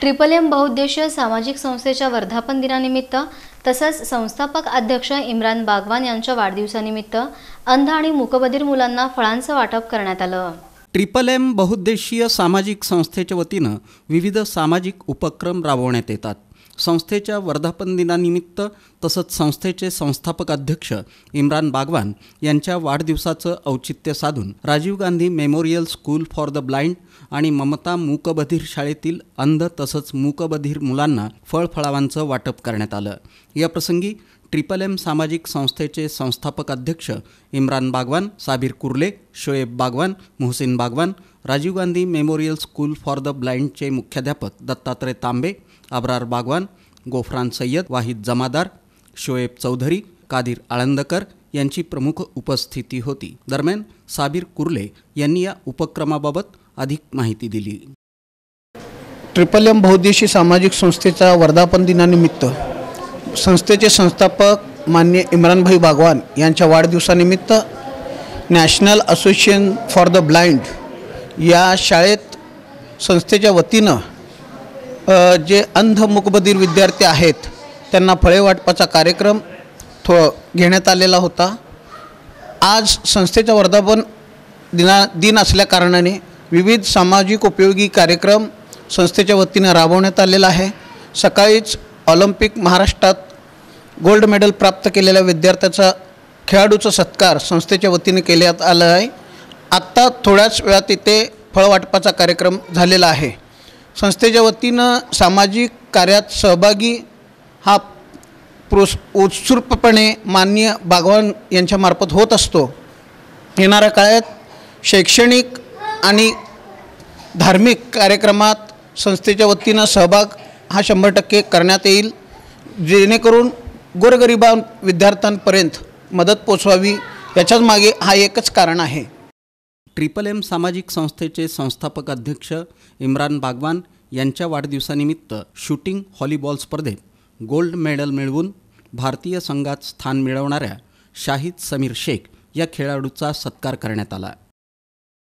triple M बहुद्देशीय सामाजिक संस्थेच्या वर्धापन दिनानिमित्त तसंच संस्थापक अध्यक्ष इम्रान बागवान यांच्या वाढदिवसानिमित्त अंध आणि मुकबधीर मुलांना फळांचं वाटप करण्यात आलं ट्रिपल एम बहुद्देशीय सामाजिक संस्थेच्या वतीनं विविध सामाजिक उपक्रम राबवण्यात येतात संस्थेच्या वर्धापन दिनानिमित्त तसंच संस्थेचे संस्थापक अध्यक्ष इम्रान बागवान यांच्या वाढदिवसाचं औचित्य साधून Rajiv Gandhi memorial school for the blind आणि ममता मूकबधीर शाळेतील अंध तसंच मूकबधीर मुलांना फळफळावांचं वाटप करण्यात आलं याप्रसंगी ट्रिपल एम सामाजिक संस्थेचे संस्थापक अध्यक्ष Imran Bagwan Sabir Kurle Shoaib Bagwan Mohsin Bagwan Rajiv Gandhi memorial school for the ब्लाइंडचे मुख्याध्यापक दत्तात्रय तांबे अब्रार बागवान गोफरान सय्यद वाहिद जमादार शोएब चौधरी कादीर आळंदकर यांची प्रमुख उपस्थिती होती दरम्यान साबीर कुर्ले यांनी या उपक्रमाबाबत अधिक माहिती दिली ट्रिपल एम बहुद्देशी सामाजिक संस्थेचा वर्धापन दिनानिमित्त संस्थेचे संस्थापक मान्य इम्रानभाई भागवान यांच्या वाढदिवसानिमित्त national association for the blind या शाळेत संस्थेच्या वतीनं जे अंध मुकबधीर विद्यार्थी आहेत त्यांना फळे वाटपाचा कार्यक्रम थो घेण्यात आलेला होता आज संस्थेच्या वर्धापन दिना दिन असल्याकारणाने विविध सामाजिक उपयोगी कार्यक्रम संस्थेच्या वतीनं राबवण्यात आलेला आहे सकाळीच ऑलिम्पिक महाराष्ट्रात गोल्ड मेडल प्राप्त केलेल्या विद्यार्थ्याचा खेळाडूचा सत्कार संस्थेच्या वतीने केल्यात आलं आहे आत्ता थोड्याच वेळात इथे फळवाटपाचा कार्यक्रम झालेला आहे संस्थेच्या वतीनं सामाजिक कार्यात सहभागी हा प्रोस उत्सुर्पणे मान्य बागवान यांच्यामार्फत होत असतो येणाऱ्या काळात शैक्षणिक आणि धार्मिक कार्यक्रमात संस्थेच्या वतीनं सहभाग हा शंभर टक्के करण्यात येईल जेणेकरून गोरगरिबा विद्यार्थ्यांपर्यंत मदत पोचवावी याच्याच मागे हा एकच कारण आहे ट्रिपल एम सामाजिक संस्थेचे संस्थापक अध्यक्ष इम्रान बागवान यांच्या वाढदिवसानिमित्त शूटिंग हॉलीबॉल स्पर्धेत गोल्ड मेडल मिळवून भारतीय संघात स्थान मिळवणाऱ्या शाहिद समीर शेख या खेळाडूचा सत्कार करण्यात आला